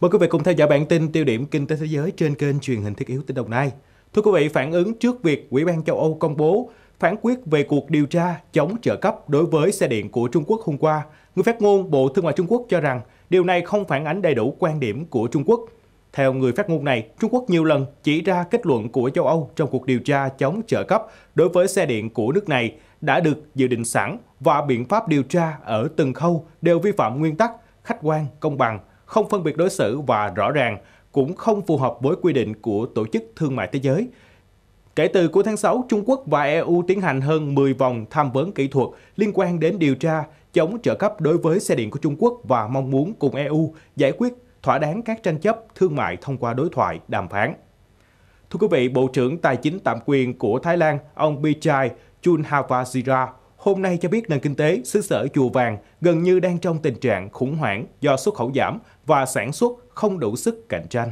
Mời quý vị cùng theo dõi bản tin tiêu điểm kinh tế thế giới trên kênh truyền hình Thiết yếu tỉnh Đồng Nai. Thưa quý vị, phản ứng trước việc Ủy ban châu Âu công bố phán quyết về cuộc điều tra chống trợ cấp đối với xe điện của Trung Quốc hôm qua, người phát ngôn Bộ Thương mại Trung Quốc cho rằng điều này không phản ánh đầy đủ quan điểm của Trung Quốc. Theo người phát ngôn này, Trung Quốc nhiều lần chỉ ra kết luận của châu Âu trong cuộc điều tra chống trợ cấp đối với xe điện của nước này đã được dự định sẵn và biện pháp điều tra ở từng khâu đều vi phạm nguyên tắc khách quan, công bằng không phân biệt đối xử và rõ ràng, cũng không phù hợp với quy định của Tổ chức Thương mại Thế giới. Kể từ cuối tháng 6, Trung Quốc và EU tiến hành hơn 10 vòng tham vấn kỹ thuật liên quan đến điều tra chống trợ cấp đối với xe điện của Trung Quốc và mong muốn cùng EU giải quyết thỏa đáng các tranh chấp thương mại thông qua đối thoại, đàm phán. Thưa quý vị, Bộ trưởng Tài chính tạm quyền của Thái Lan, ông Pichai Chunhavasira hôm nay cho biết nền kinh tế xứ sở chùa vàng gần như đang trong tình trạng khủng hoảng do xuất khẩu giảm và sản xuất không đủ sức cạnh tranh.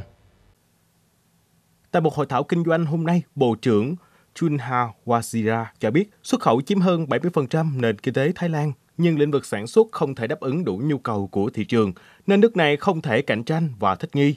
Tại một hội thảo kinh doanh hôm nay, Bộ trưởng Chunha Wazira cho biết xuất khẩu chiếm hơn 70% nền kinh tế Thái Lan, nhưng lĩnh vực sản xuất không thể đáp ứng đủ nhu cầu của thị trường, nên nước này không thể cạnh tranh và thích nghi.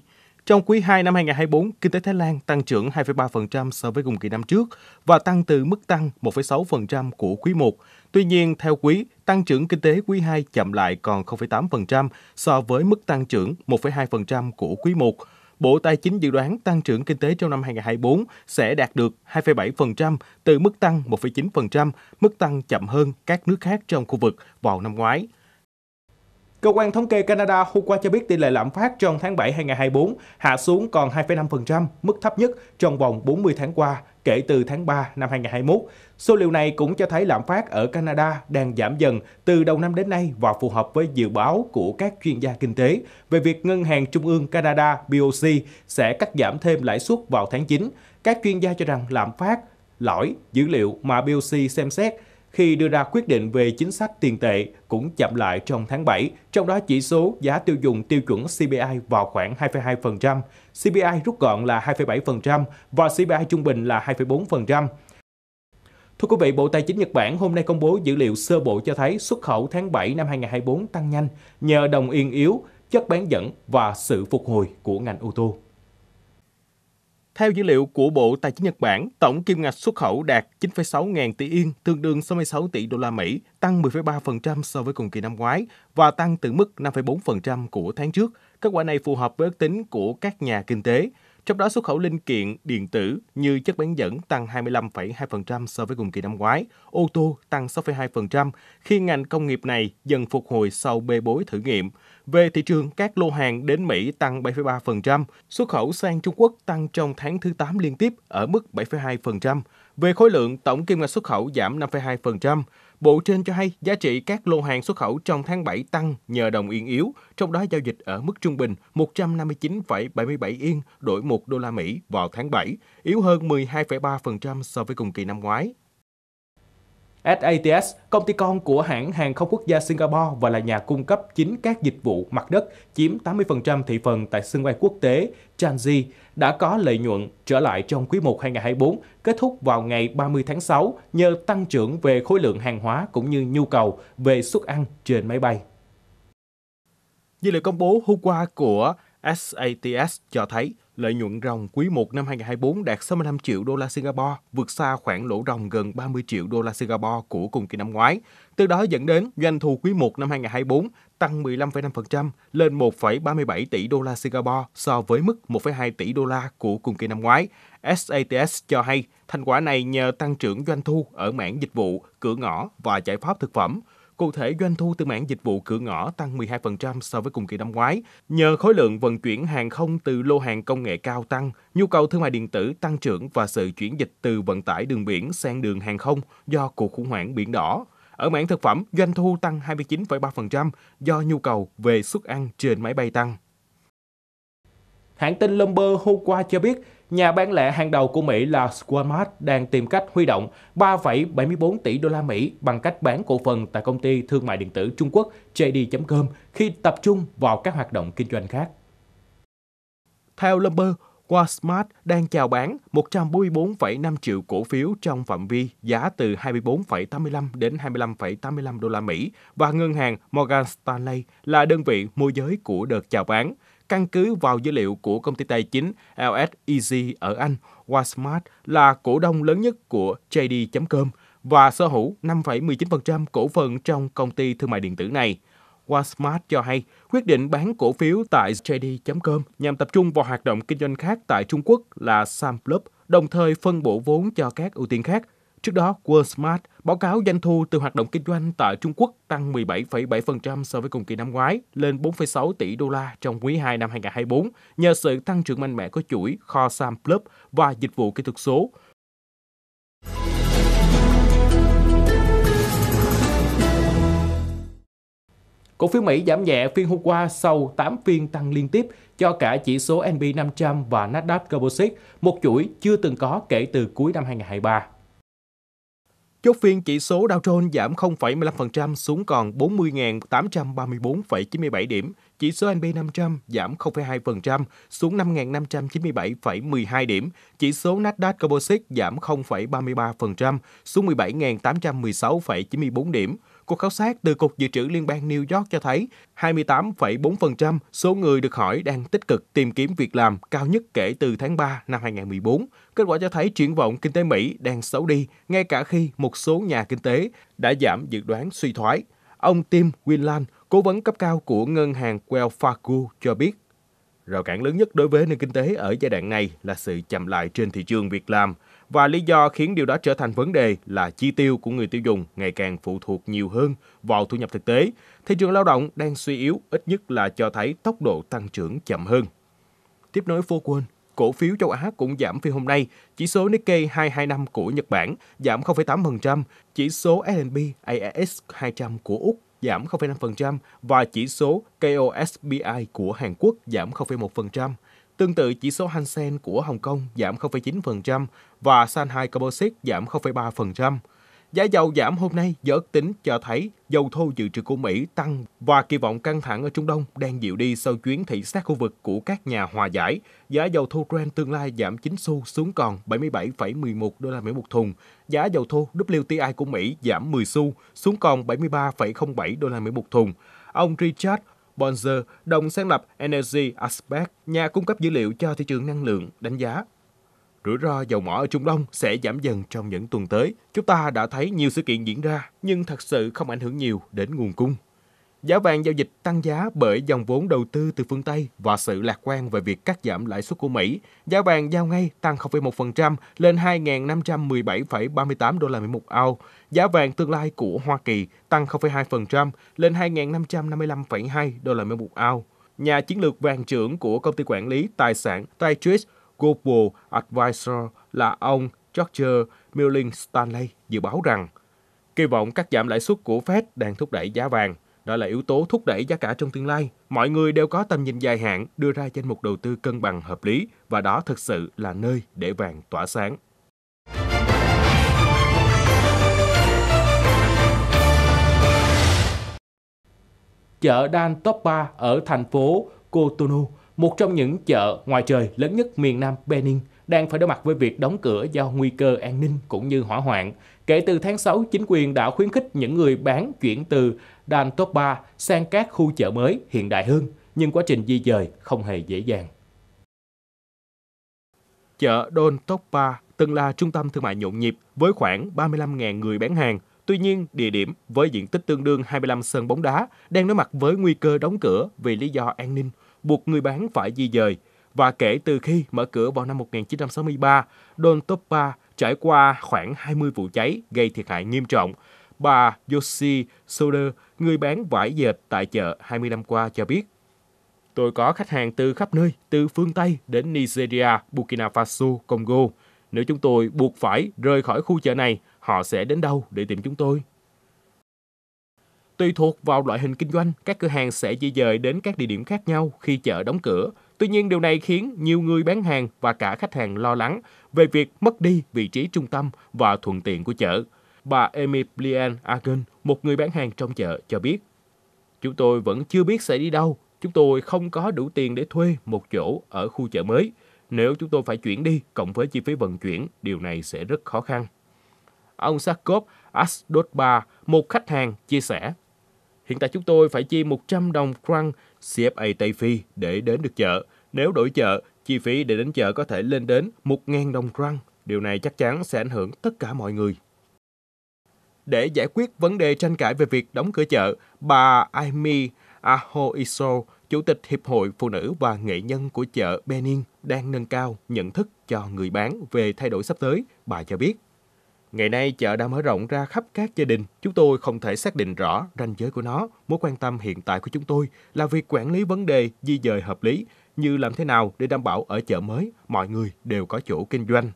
Trong quý 2 năm 2024, kinh tế Thái Lan tăng trưởng 2,3% so với cùng kỳ năm trước và tăng từ mức tăng 1,6% của quý 1. Tuy nhiên, theo quý, tăng trưởng kinh tế quý 2 chậm lại còn 0,8% so với mức tăng trưởng 1,2% của quý 1. Bộ Tài chính dự đoán tăng trưởng kinh tế trong năm 2024 sẽ đạt được 2,7% từ mức tăng 1,9%, mức tăng chậm hơn các nước khác trong khu vực vào năm ngoái. Cơ quan thống kê Canada hôm qua cho biết tỷ lệ lạm phát trong tháng 7 2024 hạ xuống còn 2,5%, mức thấp nhất trong vòng 40 tháng qua kể từ tháng 3 năm 2021. Số liệu này cũng cho thấy lạm phát ở Canada đang giảm dần từ đầu năm đến nay và phù hợp với dự báo của các chuyên gia kinh tế về việc Ngân hàng Trung ương Canada BOC sẽ cắt giảm thêm lãi suất vào tháng 9. Các chuyên gia cho rằng lạm phát, lõi, dữ liệu mà BOC xem xét khi đưa ra quyết định về chính sách tiền tệ cũng chậm lại trong tháng 7, trong đó chỉ số giá tiêu dùng tiêu chuẩn CPI vào khoảng 2,2%, CPI rút gọn là 2,7% và CPI trung bình là 2,4%. Thưa quý vị, Bộ Tài chính Nhật Bản hôm nay công bố dữ liệu sơ bộ cho thấy xuất khẩu tháng 7 năm 2024 tăng nhanh nhờ đồng yên yếu, chất bán dẫn và sự phục hồi của ngành ô tô. Theo dữ liệu của Bộ Tài chính Nhật Bản, tổng kim ngạch xuất khẩu đạt 9,6 ngàn tỷ yên, tương đương 66 tỷ đô la Mỹ, tăng 10,3% so với cùng kỳ năm ngoái và tăng từ mức 5,4% của tháng trước. Kết quả này phù hợp với ước tính của các nhà kinh tế. Trong đó xuất khẩu linh kiện điện tử như chất bán dẫn tăng 25,2% so với cùng kỳ năm ngoái, ô tô tăng 6,2% khi ngành công nghiệp này dần phục hồi sau bê bối thử nghiệm. Về thị trường, các lô hàng đến Mỹ tăng 7,3%, xuất khẩu sang Trung Quốc tăng trong tháng thứ 8 liên tiếp ở mức 7,2%. Về khối lượng, tổng kim ngạch xuất khẩu giảm 5,2%. Bộ trên cho hay giá trị các lô hàng xuất khẩu trong tháng 7 tăng nhờ đồng yên yếu, trong đó giao dịch ở mức trung bình 159,77 yên đổi 1 đô la Mỹ vào tháng 7, yếu hơn 12,3% so với cùng kỳ năm ngoái. SATS, công ty con của hãng hàng không quốc gia Singapore và là nhà cung cấp chính các dịch vụ mặt đất chiếm 80% thị phần tại sân bay quốc tế Changi, đã có lợi nhuận trở lại trong quý 1 2024, kết thúc vào ngày 30 tháng 6 nhờ tăng trưởng về khối lượng hàng hóa cũng như nhu cầu về suất ăn trên máy bay. Dữ liệu công bố hôm qua của SATS cho thấy Lợi nhuận ròng quý 1 năm 2024 đạt 65 triệu đô la Singapore, vượt xa khoảng lỗ ròng gần 30 triệu đô la Singapore của cùng kỳ năm ngoái. Từ đó dẫn đến doanh thu quý 1 năm 2024 tăng 15,5% lên 1,37 tỷ đô la Singapore so với mức 1,2 tỷ đô la của cùng kỳ năm ngoái. SATS cho hay thành quả này nhờ tăng trưởng doanh thu ở mảng dịch vụ, cửa ngõ và giải pháp thực phẩm, Cụ thể, doanh thu từ mảng dịch vụ cửa ngõ tăng 12% so với cùng kỳ năm ngoái. Nhờ khối lượng vận chuyển hàng không từ lô hàng công nghệ cao tăng, nhu cầu thương mại điện tử tăng trưởng và sự chuyển dịch từ vận tải đường biển sang đường hàng không do cuộc khủng hoảng biển đỏ. Ở mảng thực phẩm, doanh thu tăng 29,3% do nhu cầu về xuất ăn trên máy bay tăng. Hãng tin Bloomberg hôm qua cho biết, nhà bán lẻ hàng đầu của Mỹ là Walmart đang tìm cách huy động 3,74 tỷ đô la Mỹ bằng cách bán cổ phần tại công ty thương mại điện tử Trung Quốc JD.com khi tập trung vào các hoạt động kinh doanh khác. Theo Bloomberg, Walmart đang chào bán 144,5 triệu cổ phiếu trong phạm vi giá từ 24,85 đến 25,85 đô la Mỹ và ngân hàng Morgan Stanley là đơn vị môi giới của đợt chào bán căn cứ vào dữ liệu của công ty tài chính LSEG ở Anh, Wasmart là cổ đông lớn nhất của JD.com và sở hữu 5,19% cổ phần trong công ty thương mại điện tử này. Wasmart cho hay quyết định bán cổ phiếu tại JD.com nhằm tập trung vào hoạt động kinh doanh khác tại Trung Quốc là Sam Club, đồng thời phân bổ vốn cho các ưu tiên khác Trước đó, smart báo cáo doanh thu từ hoạt động kinh doanh tại Trung Quốc tăng 17,7% so với cùng kỳ năm ngoái, lên 4,6 tỷ đô la trong quý 2 năm 2024 nhờ sự tăng trưởng mạnh mẽ của chuỗi kho Sam Plus và dịch vụ kỹ thuật số. Cổ phiếu Mỹ giảm nhẹ phiên hôm qua sau 8 phiên tăng liên tiếp cho cả chỉ số S&P 500 và Nasdaq Composite, một chuỗi chưa từng có kể từ cuối năm 2023. Chốt phiên chỉ số Dow Jones giảm 0,15% xuống còn 40.834,97 điểm, chỉ số NB500 giảm 0,2% xuống 5.597,12 điểm, chỉ số Nasdaq Composite giảm 0,33% xuống 17.816,94 điểm. Cuộc khảo sát từ Cục Dự trữ Liên bang New York cho thấy 28,4% số người được hỏi đang tích cực tìm kiếm việc làm cao nhất kể từ tháng 3 năm 2014. Kết quả cho thấy triển vọng kinh tế Mỹ đang xấu đi, ngay cả khi một số nhà kinh tế đã giảm dự đoán suy thoái. Ông Tim Winland, Cố vấn cấp cao của ngân hàng Wells Fargo cho biết, rào cản lớn nhất đối với nền kinh tế ở giai đoạn này là sự chậm lại trên thị trường việc làm và lý do khiến điều đó trở thành vấn đề là chi tiêu của người tiêu dùng ngày càng phụ thuộc nhiều hơn vào thu nhập thực tế. Thị trường lao động đang suy yếu ít nhất là cho thấy tốc độ tăng trưởng chậm hơn. Tiếp nối phố quân, cổ phiếu châu Á cũng giảm phiên hôm nay. Chỉ số Nikkei 225 của Nhật Bản giảm 0,8%, chỉ số S&P AIS 200 của Úc giảm 0,5% và chỉ số KOSPI của Hàn Quốc giảm 0,1%. Tương tự, chỉ số Hang Seng của Hồng Kông giảm 0,9% và Shanghai Composite giảm 0,3%. Giá dầu giảm hôm nay dở tính cho thấy dầu thô dự trữ của Mỹ tăng và kỳ vọng căng thẳng ở Trung Đông đang dịu đi sau chuyến thị sát khu vực của các nhà hòa giải. Giá dầu thô Brent tương lai giảm 9 xu xuống còn 77,11 đô la Mỹ một thùng. Giá dầu thô WTI của Mỹ giảm 10 xu xuống còn 73,07 đô la Mỹ một thùng. Ông Richard Bonzer, đồng sáng lập Energy Aspect, nhà cung cấp dữ liệu cho thị trường năng lượng, đánh giá Rủi ro dầu mỏ ở Trung Đông sẽ giảm dần trong những tuần tới. Chúng ta đã thấy nhiều sự kiện diễn ra nhưng thật sự không ảnh hưởng nhiều đến nguồn cung. Giá vàng giao dịch tăng giá bởi dòng vốn đầu tư từ phương Tây và sự lạc quan về việc cắt giảm lãi suất của Mỹ. Giá vàng giao ngay tăng 0,1% lên 2.517,38 đô la Mỹ một ao. Giá vàng tương lai của Hoa Kỳ tăng 0,2% lên 2.555,2 đô la Mỹ một ao. Nhà chiến lược vàng trưởng của công ty quản lý tài sản Taitrich Global Advisor là ông George Milling Stanley dự báo rằng kỳ vọng cắt giảm lãi suất của Fed đang thúc đẩy giá vàng. Đó là yếu tố thúc đẩy giá cả trong tương lai. Mọi người đều có tầm nhìn dài hạn đưa ra danh mục đầu tư cân bằng hợp lý và đó thực sự là nơi để vàng tỏa sáng. Chợ Dan Top 3 ở thành phố Cotonou một trong những chợ ngoài trời lớn nhất miền Nam Benin, đang phải đối mặt với việc đóng cửa do nguy cơ an ninh cũng như hỏa hoạn. Kể từ tháng 6, chính quyền đã khuyến khích những người bán chuyển từ Dan Topa sang các khu chợ mới hiện đại hơn, nhưng quá trình di dời không hề dễ dàng. Chợ Don Topa từng là trung tâm thương mại nhộn nhịp với khoảng 35.000 người bán hàng. Tuy nhiên, địa điểm với diện tích tương đương 25 sân bóng đá đang đối mặt với nguy cơ đóng cửa vì lý do an ninh buộc người bán phải di dời. Và kể từ khi mở cửa vào năm 1963, Don Topa trải qua khoảng 20 vụ cháy gây thiệt hại nghiêm trọng. Bà Yoshi Soder, người bán vải dệt tại chợ 20 năm qua cho biết. Tôi có khách hàng từ khắp nơi, từ phương Tây đến Nigeria, Burkina Faso, Congo. Nếu chúng tôi buộc phải rời khỏi khu chợ này, họ sẽ đến đâu để tìm chúng tôi? Tùy thuộc vào loại hình kinh doanh, các cửa hàng sẽ di dời đến các địa điểm khác nhau khi chợ đóng cửa. Tuy nhiên, điều này khiến nhiều người bán hàng và cả khách hàng lo lắng về việc mất đi vị trí trung tâm và thuận tiện của chợ. Bà Emilienne argen, một người bán hàng trong chợ, cho biết Chúng tôi vẫn chưa biết sẽ đi đâu. Chúng tôi không có đủ tiền để thuê một chỗ ở khu chợ mới. Nếu chúng tôi phải chuyển đi, cộng với chi phí vận chuyển, điều này sẽ rất khó khăn. Ông Sarkov Asdotba, một khách hàng, chia sẻ Hiện tại chúng tôi phải chi 100 đồng franc CFA Tây Phi để đến được chợ. Nếu đổi chợ, chi phí để đến chợ có thể lên đến 1.000 đồng franc. Điều này chắc chắn sẽ ảnh hưởng tất cả mọi người. Để giải quyết vấn đề tranh cãi về việc đóng cửa chợ, bà Aimi Ahoiso, Chủ tịch Hiệp hội Phụ nữ và Nghệ nhân của chợ Benin, đang nâng cao nhận thức cho người bán về thay đổi sắp tới, bà cho biết. Ngày nay chợ đã mở rộng ra khắp các gia đình, chúng tôi không thể xác định rõ ranh giới của nó. Mối quan tâm hiện tại của chúng tôi là việc quản lý vấn đề di dời hợp lý, như làm thế nào để đảm bảo ở chợ mới mọi người đều có chỗ kinh doanh.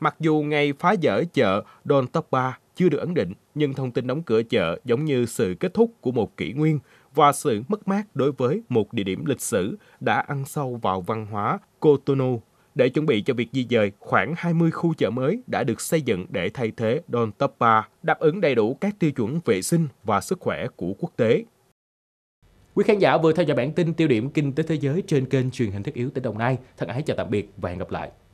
Mặc dù ngày phá dỡ chợ Don Toppa chưa được ấn định, nhưng thông tin đóng cửa chợ giống như sự kết thúc của một kỷ nguyên và sự mất mát đối với một địa điểm lịch sử đã ăn sâu vào văn hóa Cotonou để chuẩn bị cho việc di dời, khoảng 20 khu chợ mới đã được xây dựng để thay thế Don Tapa, đáp ứng đầy đủ các tiêu chuẩn vệ sinh và sức khỏe của quốc tế. Quý khán giả vừa theo dõi bản tin tiêu điểm kinh tế thế giới trên kênh truyền hình thiết yếu tỉnh Đồng Nai. Thân ái chào tạm biệt và hẹn gặp lại.